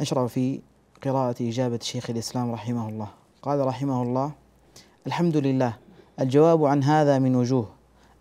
نشرع في قراءة إجابة شيخ الإسلام رحمه الله قال رحمه الله الحمد لله الجواب عن هذا من وجوه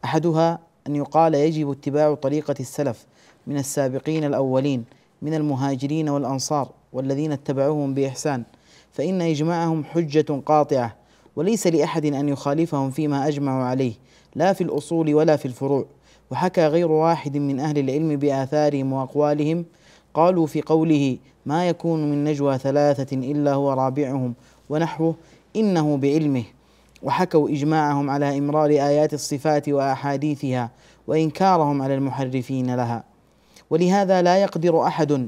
أحدها أن يقال يجب اتباع طريقة السلف من السابقين الأولين من المهاجرين والأنصار والذين اتبعوهم بإحسان فإن إجماعهم حجة قاطعة وليس لأحد أن يخالفهم فيما أجمعوا عليه لا في الأصول ولا في الفروع وحكى غير واحد من أهل العلم بآثارهم وأقوالهم قالوا في قوله ما يكون من نجوى ثلاثة إلا هو رابعهم ونحوه إنه بعلمه وحكوا إجماعهم على إمرار آيات الصفات وأحاديثها وإنكارهم على المحرفين لها ولهذا لا يقدر أحد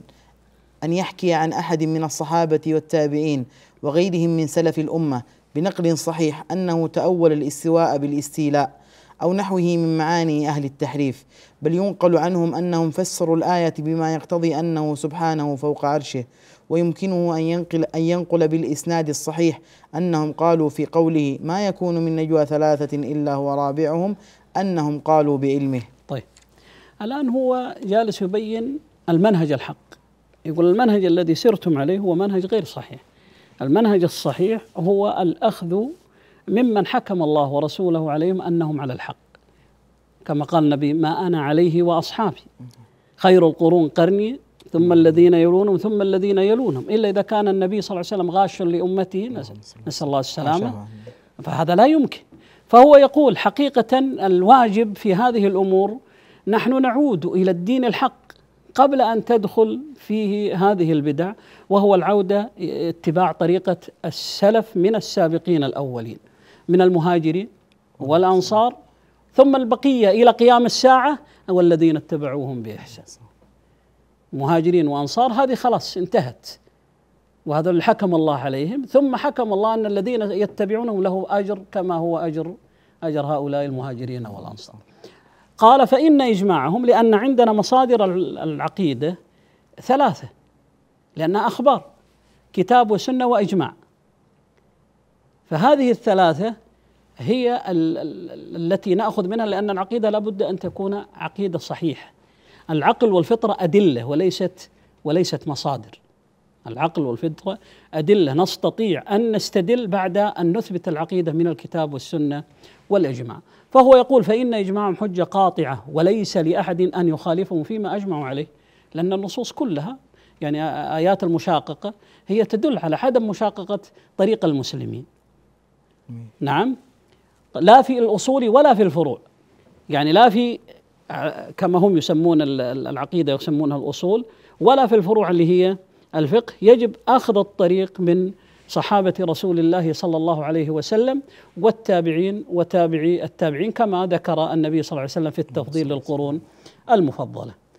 أن يحكي عن أحد من الصحابة والتابعين وغيرهم من سلف الأمة بنقل صحيح أنه تأول الاستواء بالاستيلاء أو نحوه من معاني أهل التحريف بل ينقل عنهم أنهم فسروا الآية بما يقتضي أنه سبحانه فوق عرشه ويمكنه أن ينقل, أن ينقل بالإسناد الصحيح أنهم قالوا في قوله ما يكون من نجوى ثلاثة إلا هو رابعهم أنهم قالوا بعلمه طيب الآن هو جالس يبين المنهج الحق يقول المنهج الذي سرتم عليه هو منهج غير صحيح المنهج الصحيح هو الأخذ ممن حكم الله ورسوله عليهم انهم على الحق كما قال النبي ما انا عليه واصحابي خير القرون قرني ثم الذين يلونهم ثم الذين يلونهم الا اذا كان النبي صلى الله عليه وسلم غاش لامته نسال الله السلامه فهذا لا يمكن فهو يقول حقيقه الواجب في هذه الامور نحن نعود الى الدين الحق قبل ان تدخل فيه هذه البدع وهو العوده اتباع طريقه السلف من السابقين الاولين من المهاجرين والأنصار ثم البقية إلى قيام الساعة والذين اتبعوهم بإحسان مهاجرين وأنصار هذه خلاص انتهت وهذا اللي حكم الله عليهم ثم حكم الله أن الذين يتبعونهم له أجر كما هو أجر أجر هؤلاء المهاجرين والأنصار قال فإن إجماعهم لأن عندنا مصادر العقيدة ثلاثة لأنها أخبار كتاب وسنة وإجماع فهذه الثلاثة هي التي ناخذ منها لان العقيده لابد ان تكون عقيده صحيحه. العقل والفطره ادله وليست وليست مصادر. العقل والفطره ادله نستطيع ان نستدل بعد ان نثبت العقيده من الكتاب والسنه والاجماع. فهو يقول فان اجماعهم حجه قاطعه وليس لاحد ان يخالفهم فيما اجمعوا عليه لان النصوص كلها يعني ايات المشاققه هي تدل على عدم مشاققه طريق المسلمين. نعم لا في الأصول ولا في الفروع يعني لا في كما هم يسمون العقيدة يسمونها الأصول ولا في الفروع اللي هي الفقه يجب أخذ الطريق من صحابة رسول الله صلى الله عليه وسلم والتابعين وتابعي التابعين كما ذكر النبي صلى الله عليه وسلم في التفضيل للقرون المفضلة